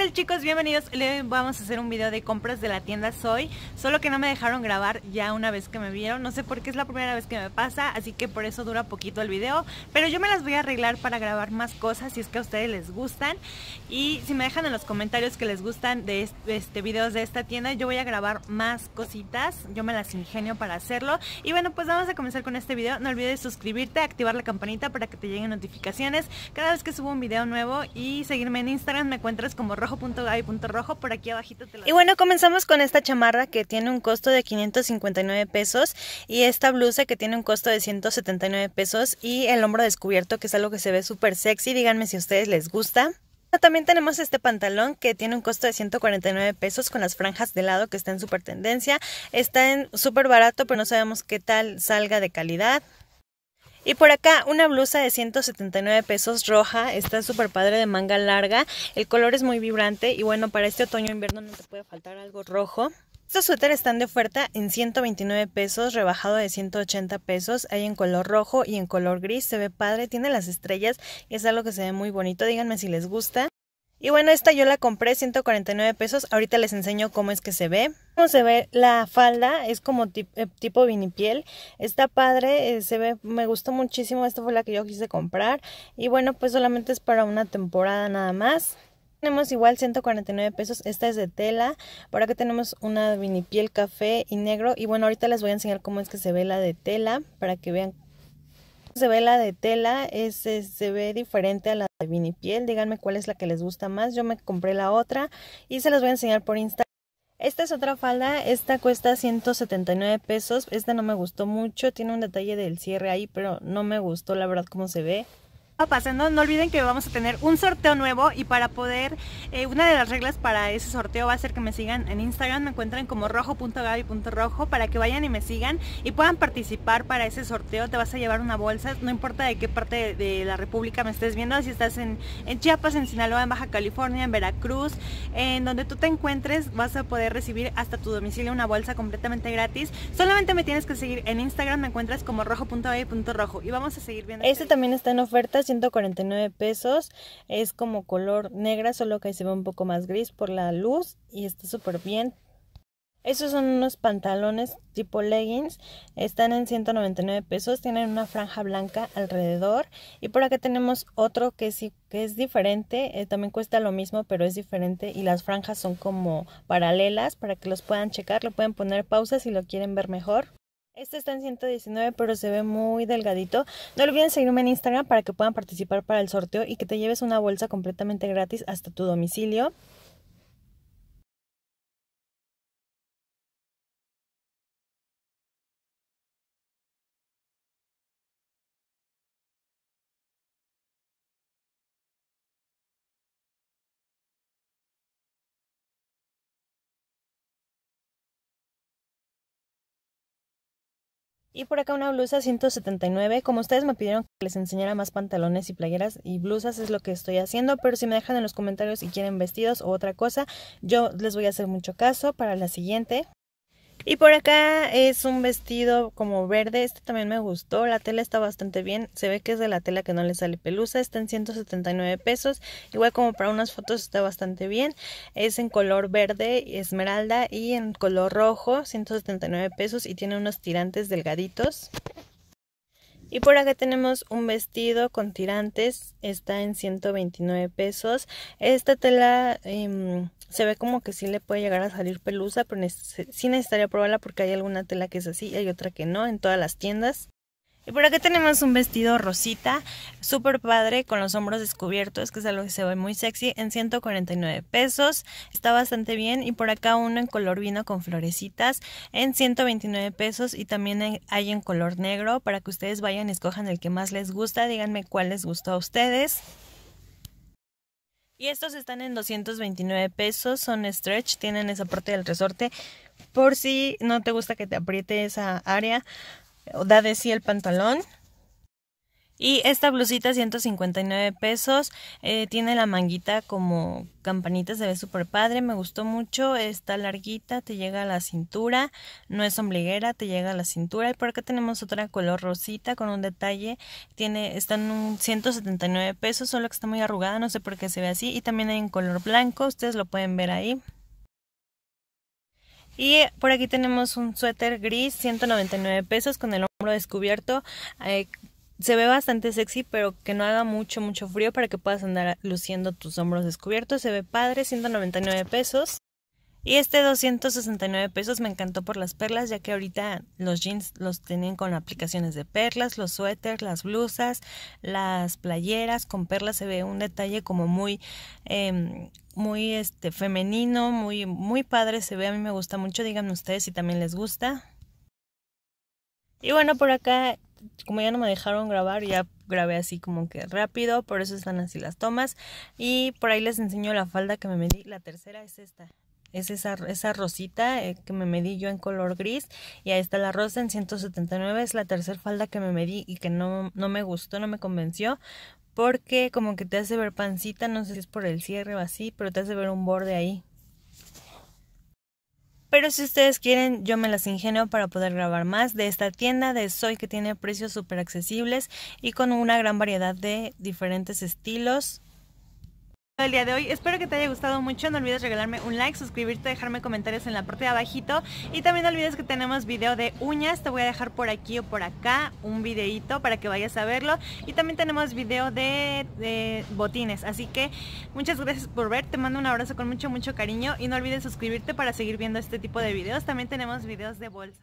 ¡Hola chicos? Bienvenidos. Le vamos a hacer un video de compras de la tienda Soy. Solo que no me dejaron grabar ya una vez que me vieron. No sé por qué es la primera vez que me pasa, así que por eso dura poquito el video. Pero yo me las voy a arreglar para grabar más cosas si es que a ustedes les gustan. Y si me dejan en los comentarios que les gustan de este, videos de esta tienda, yo voy a grabar más cositas. Yo me las ingenio para hacerlo. Y bueno, pues vamos a comenzar con este video. No olvides suscribirte, activar la campanita para que te lleguen notificaciones cada vez que subo un video nuevo y seguirme en Instagram. Me encuentras como rojo por aquí Y bueno, comenzamos con esta chamarra que tiene un costo de 559 pesos y esta blusa que tiene un costo de 179 pesos y el hombro descubierto que es algo que se ve súper sexy, díganme si a ustedes les gusta. Ah, también tenemos este pantalón que tiene un costo de 149 pesos con las franjas de lado que está en super tendencia. Está en súper barato, pero no sabemos qué tal salga de calidad. Y por acá una blusa de 179 pesos roja, está súper padre de manga larga, el color es muy vibrante y bueno, para este otoño-invierno no te puede faltar algo rojo. Estos suéteres están de oferta en 129 pesos, rebajado de 180 pesos. Hay en color rojo y en color gris. Se ve padre, tiene las estrellas es algo que se ve muy bonito. Díganme si les gusta. Y bueno, esta yo la compré 149 pesos. Ahorita les enseño cómo es que se ve. Cómo se ve la falda, es como eh, tipo vinipiel. Está padre, eh, se ve, me gustó muchísimo. Esta fue la que yo quise comprar. Y bueno, pues solamente es para una temporada nada más. Tenemos igual 149 pesos, esta es de tela, por acá tenemos una vinipiel café y negro y bueno ahorita les voy a enseñar cómo es que se ve la de tela para que vean se ve la de tela, se ve diferente a la de vinipiel. Díganme cuál es la que les gusta más. Yo me compré la otra y se las voy a enseñar por Instagram. Esta es otra falda, esta cuesta 179 pesos, esta no me gustó mucho, tiene un detalle del cierre ahí, pero no me gustó la verdad como se ve pasando, no olviden que vamos a tener un sorteo nuevo y para poder, eh, una de las reglas para ese sorteo va a ser que me sigan en Instagram, me encuentran como rojo.gaby.rojo para que vayan y me sigan y puedan participar para ese sorteo, te vas a llevar una bolsa, no importa de qué parte de, la República me estés viendo, si estás en, en, Chiapas, en Sinaloa, en Baja California, en Veracruz, en donde tú te encuentres vas a poder recibir hasta tu domicilio una bolsa completamente gratis, solamente me tienes que seguir en Instagram, me encuentras como rojo.gaby.rojo y vamos a seguir viendo. Este también está en ofertas 149 pesos. Es como color negra, solo que se ve un poco más gris por la luz y está súper bien. Esos son unos pantalones tipo leggings, están en 199 pesos, tienen una franja blanca alrededor y por acá tenemos otro que sí que es diferente, eh, también cuesta lo mismo pero es diferente y las franjas son como paralelas para que los puedan checar, lo pueden poner pausa si lo quieren ver mejor. Este está en 119, pero se ve muy delgadito. No olviden seguirme en Instagram para que puedan participar para el sorteo y que te lleves una bolsa completamente gratis hasta tu domicilio. Y por acá una blusa 179. Como ustedes me pidieron que les enseñara más pantalones y playeras y blusas es lo que estoy haciendo. Pero si me dejan en los comentarios y quieren vestidos o otra cosa, yo les voy a hacer mucho caso para la siguiente. Y por acá es un vestido como verde, este también me gustó, la tela está bastante bien, se ve que es de la tela que no le sale pelusa, está en 179 pesos, igual como para unas fotos está bastante bien, es en color verde, esmeralda y en color rojo, 179 pesos y tiene unos tirantes delgaditos. Y por acá tenemos un vestido con tirantes, está en 129 pesos. Esta tela em, se ve como que sí le puede llegar a salir pelusa, pero sí necesitaría probarla porque hay alguna tela que es así y hay otra que no en todas las tiendas. Y por acá tenemos un vestido rosita, súper padre, con los hombros descubiertos, que es algo que se ve muy sexy, en 149 pesos. Está bastante bien. Y por acá uno en color vino con florecitas, en 129 pesos. Y también hay en color negro, para que ustedes vayan y escojan el que más les gusta. Díganme cuál les gustó a ustedes. Y estos están en 229 pesos, son stretch, tienen esa parte del resorte por si no te gusta que te apriete esa área da de sí el pantalón. Y esta blusita, 159 pesos, eh, tiene la manguita como campanita, se ve súper padre, me gustó mucho, está larguita, te llega a la cintura, no es ombliguera, te llega a la cintura. Y por acá tenemos otra color rosita con un detalle, tiene, está en un 179 pesos, solo que está muy arrugada, no sé por qué se ve así. Y también hay en color blanco, ustedes lo pueden ver ahí. Y por aquí tenemos un suéter gris, 199 pesos con el hombro descubierto. Eh, se ve bastante sexy, pero que no haga mucho, mucho frío para que puedas andar luciendo tus hombros descubiertos. Se ve padre, 199 pesos. Y este 269 pesos me encantó por las perlas, ya que ahorita los jeans los tienen con aplicaciones de perlas, los suéteres, las blusas, las playeras con perlas se ve un detalle como muy em, muy este femenino, muy muy padre se ve, a mí me gusta mucho, díganme ustedes si también les gusta. Y bueno, por acá como ya no me dejaron grabar, ya grabé así como que rápido, por eso están así las tomas. Y por ahí les enseño la falda que me medí. La tercera es esta es esa, esa rosita eh, que me medí yo en color gris y ahí está la rosa en 179 es la tercera falda que me medí y que no, no me gustó, no me convenció porque como que te hace ver pancita, no sé si es por el cierre o así, pero te hace ver un borde ahí. Pero si ustedes quieren, yo me las ingenio para poder grabar más de esta tienda de Soy que tiene precios súper accesibles y con una gran variedad de diferentes estilos el día de hoy. Espero que te haya gustado mucho. No olvides regalarme un like, suscribirte, dejarme comentarios en la parte de abajito. Y también no olvides que tenemos video de uñas. Te voy a dejar por aquí o por acá un videito para que vayas a verlo. Y también tenemos video de, botines. Así que muchas gracias por ver. Te mando un abrazo con mucho, mucho cariño. Y no olvides suscribirte para seguir viendo este tipo de videos. También tenemos videos de bolsa.